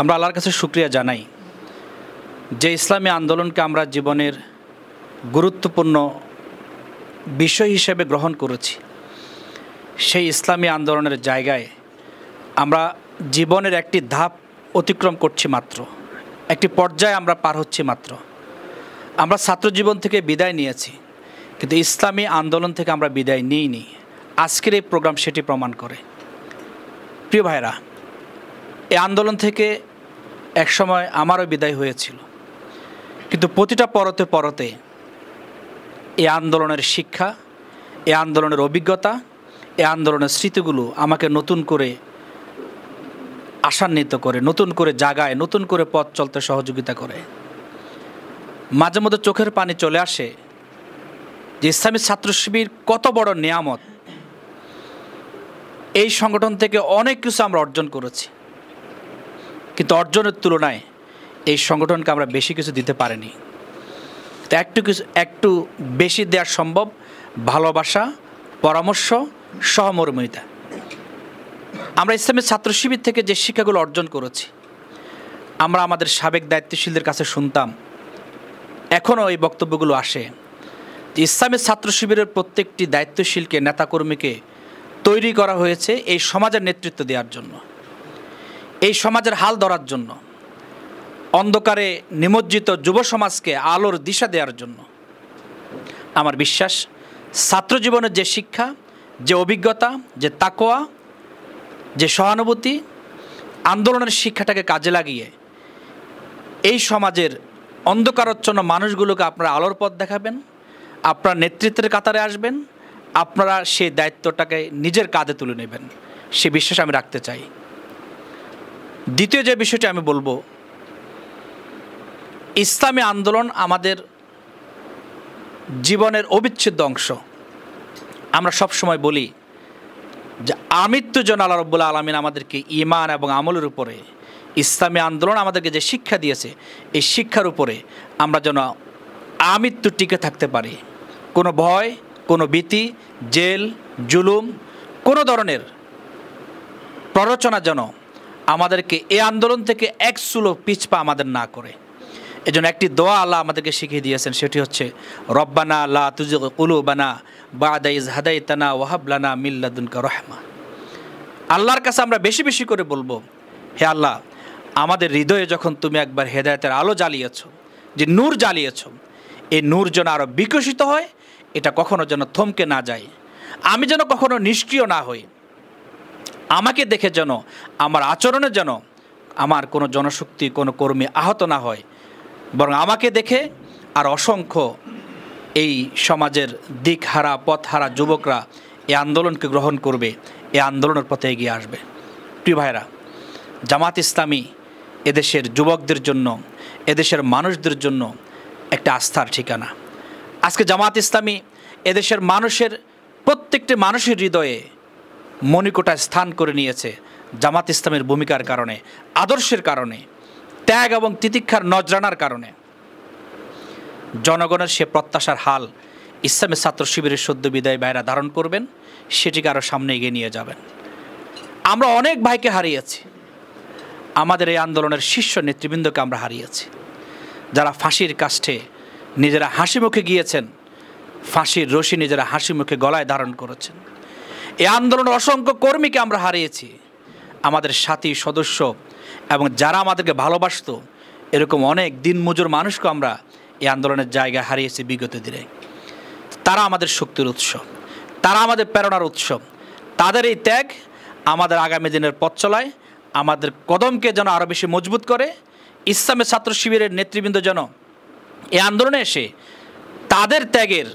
আমরা আল্লাহর কাছে সুক্রিয়া জানাই যে ইসলামী আন্দোলনকে আমরা জীবনের গুরুত্বপূর্ণ বিষয় হিসেবে গ্রহণ করেছি সেই ইসলামী আন্দোলনের জায়গায় আমরা জীবনের একটি ধাপ অতিক্রম করছি মাত্র একটি পর্যায়ে আমরা পার হচ্ছি মাত্র আমরা ছাত্র জীবন থেকে বিদায় নিয়েছি কিন্তু ইসলামী আন্দোলন থেকে আমরা বিদায় নিইনি আজকের এই প্রোগ্রাম সেটি প্রমাণ করে প্রিয় ভাইরা এ আন্দোলন থেকে একসময় আমারও বিদায় হয়েছিল কিন্তু প্রতিটা পরতে পরতে এ আন্দোলনের শিক্ষা এ আন্দোলনের অভিজ্ঞতা এ আন্দোলনের স্মৃতিগুলো আমাকে নতুন করে আশান্বিত করে নতুন করে জাগায় নতুন করে পথ চলতে সহযোগিতা করে মাঝে মধ্যে চোখের পানি চলে আসে যে ইসলামী ছাত্র শিবির কত বড় নিয়ামত এই সংগঠন থেকে অনেক কিছু আমরা অর্জন করেছি কিন্তু অর্জনের তুলনায় এই সংগঠনকে আমরা বেশি কিছু দিতে পারিনি তো একটু কিছু একটু বেশি দেওয়া সম্ভব ভালোবাসা পরামর্শ সহমর্মিতা আমরা ইসলামের ছাত্র শিবির থেকে যে শিক্ষাগুলো অর্জন করেছি আমরা আমাদের সাবেক দায়িত্বশীলদের কাছে শুনতাম এখনও এই বক্তব্যগুলো আসে যে ইসলামের ছাত্র শিবিরের প্রত্যেকটি দায়িত্বশীলকে নেতাকর্মীকে তৈরি করা হয়েছে এই সমাজের নেতৃত্ব দেওয়ার জন্য এই সমাজের হাল ধরার জন্য অন্ধকারে নিমজ্জিত যুব সমাজকে আলোর দিশা দেওয়ার জন্য আমার বিশ্বাস ছাত্র জীবনের যে শিক্ষা যে অভিজ্ঞতা যে তাকোয়া যে সহানুভূতি আন্দোলনের শিক্ষাটাকে কাজে লাগিয়ে এই সমাজের অন্ধকারচ্ছন্ন মানুষগুলোকে আপনারা আলোর পথ দেখাবেন আপনার নেতৃত্বের কাতারে আসবেন আপনারা সেই দায়িত্বটাকে নিজের কাঁধে তুলে নেবেন সে বিশ্বাস আমি রাখতে চাই দ্বিতীয় যে বিষয়টি আমি বলবো ইসলামী আন্দোলন আমাদের জীবনের অবিচ্ছেদ্য অংশ আমরা সব সময় বলি যে আমৃত্যু জন আল্লাহ রব্বুল আলমিন আমাদেরকে ইমান এবং আমলের উপরে ইসলামী আন্দোলন আমাদেরকে যে শিক্ষা দিয়েছে এই শিক্ষার উপরে আমরা যেন আমৃত্যু টিকে থাকতে পারি কোনো ভয় কোনো ভীতি জেল জুলুম কোনো ধরনের প্ররোচনা যেন আমাদেরকে এ আন্দোলন থেকে এক সুলো পিছপা আমাদের না করে এজন্য একটি দোয়া আল্লাহ আমাদেরকে শিখিয়ে দিয়েছেন সেটি হচ্ছে রব্বানা লা তুজ কুলুবানা বাদাইজ ইজ হাদাইতানা ওয়াহাবলানা মিল্লাদুনকা রহমা আল্লাহর কাছে আমরা বেশি বেশি করে বলবো হে আল্লাহ আমাদের হৃদয়ে যখন তুমি একবার হেদায়তের আলো জ্বালিয়েছ যে নূর জ্বালিয়েছ এই নূর যেন আরও বিকশিত হয় এটা কখনো যেন থমকে না যায় আমি যেন কখনো নিষ্ক্রিয় না হই আমাকে দেখে যেন আমার আচরণে যেন আমার কোনো জনশক্তি কোনো কর্মী আহত না হয় বরং আমাকে দেখে আর অসংখ্য এই সমাজের দিক হারা পথ হারা যুবকরা এ আন্দোলনকে গ্রহণ করবে এ আন্দোলনের পথে এগিয়ে আসবে প্রিয় ভাইরা জামাত ইসলামী এদেশের যুবকদের জন্য এদেশের মানুষদের জন্য একটা আস্থার ঠিকানা আজকে জামাত ইসলামী এদেশের মানুষের প্রত্যেকটি মানুষের হৃদয়ে মণিকোটায় স্থান করে নিয়েছে জামাত ইসলামের ভূমিকার কারণে আদর্শের কারণে ত্যাগ এবং তিতিক্ষার নজরানার কারণে জনগণের সে প্রত্যাশার হাল ইসলামের ছাত্র শিবিরের সদ্য বিদায় বাইরা ধারণ করবেন সেটিকে আরও সামনে এগিয়ে নিয়ে যাবেন আমরা অনেক ভাইকে হারিয়েছি আমাদের এই আন্দোলনের শীর্ষ নেতৃবৃন্দকে আমরা হারিয়েছি যারা ফাঁসির কাষ্ঠে নিজেরা হাসি মুখে গিয়েছেন ফাঁসির রশি নিজেরা হাসি মুখে গলায় ধারণ করেছেন এ আন্দোলনের অসংখ্য কর্মীকে আমরা হারিয়েছি আমাদের সাথী সদস্য এবং যারা আমাদেরকে ভালোবাসত এরকম অনেক দিনমজুর মানুষকে আমরা এই আন্দোলনের জায়গায় হারিয়েছি বিগত দিনে তারা আমাদের শক্তির উৎস তারা আমাদের প্রেরণার উৎস তাদের এই ত্যাগ আমাদের আগামী দিনের পথ চলায় আমাদের কদমকে যেন আরও বেশি মজবুত করে ইসলামের ছাত্র শিবিরের নেতৃবৃন্দ যেন এই আন্দোলনে এসে তাদের ত্যাগের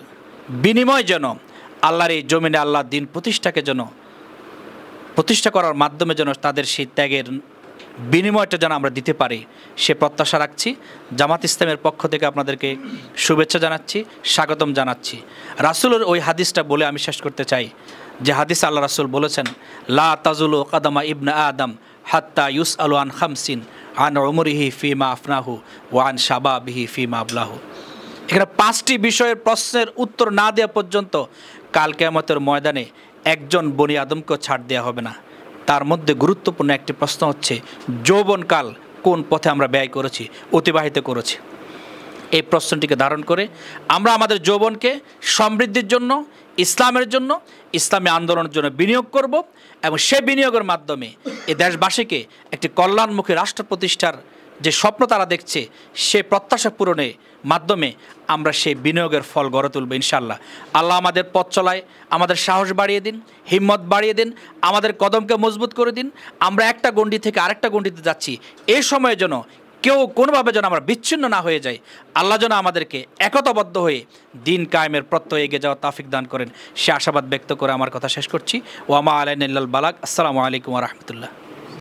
বিনিময় যেন আল্লাহর এই জমিনে আল্লাহ দিন প্রতিষ্ঠাকে যেন প্রতিষ্ঠা করার মাধ্যমে যেন তাদের সেই ত্যাগের বিনিময়টা যেন আমরা দিতে পারি সে প্রত্যাশা রাখছি জামাত ইসলামের পক্ষ থেকে আপনাদেরকে শুভেচ্ছা জানাচ্ছি স্বাগতম জানাচ্ছি রাসুলের ওই হাদিসটা বলে আমি শেষ করতে চাই যে হাদিস আল্লাহ রাসুল বলেছেন লা তাজুল কাদামা ইবনা আদম হাত্তা ইউস আলু আন খামসিন আন ওমরিহি ফিমা আফনাহু ওয়ান শাবাবিহি ফিমা আবলাহু এখানে পাঁচটি বিষয়ের প্রশ্নের উত্তর না দেওয়া পর্যন্ত কাল কেয়ামতের ময়দানে একজন বনি আদমকেও ছাড় দেওয়া হবে না তার মধ্যে গুরুত্বপূর্ণ একটি প্রশ্ন হচ্ছে যৌবনকাল কোন পথে আমরা ব্যয় করেছি অতিবাহিত করেছি এই প্রশ্নটিকে ধারণ করে আমরা আমাদের যৌবনকে সমৃদ্ধির জন্য ইসলামের জন্য ইসলামী আন্দোলনের জন্য বিনিয়োগ করব এবং সে বিনিয়োগের মাধ্যমে এ দেশবাসীকে একটি কল্যাণমুখী রাষ্ট্র প্রতিষ্ঠার যে স্বপ্ন তারা দেখছে সে প্রত্যাশা পূরণে মাধ্যমে আমরা সেই বিনিয়োগের ফল গড়ে তুলব ইনশাল্লাহ আল্লাহ আমাদের পথ চলায় আমাদের সাহস বাড়িয়ে দিন হিম্মত বাড়িয়ে দিন আমাদের কদমকে মজবুত করে দিন আমরা একটা গণ্ডি থেকে আরেকটা গণ্ডিতে যাচ্ছি এই সময়ে যেন কেউ কোনোভাবে যেন আমরা বিচ্ছিন্ন না হয়ে যাই আল্লাহ যেন আমাদেরকে একতাবদ্ধ হয়ে দিন কায়েমের প্রত্যয় এগিয়ে যাওয়া তাফিক দান করেন সে আশাবাদ ব্যক্ত করে আমার কথা শেষ করছি ওয়ামা আলাইন বালাক আসসালামু আলাইকুম রহমতুল্লাহ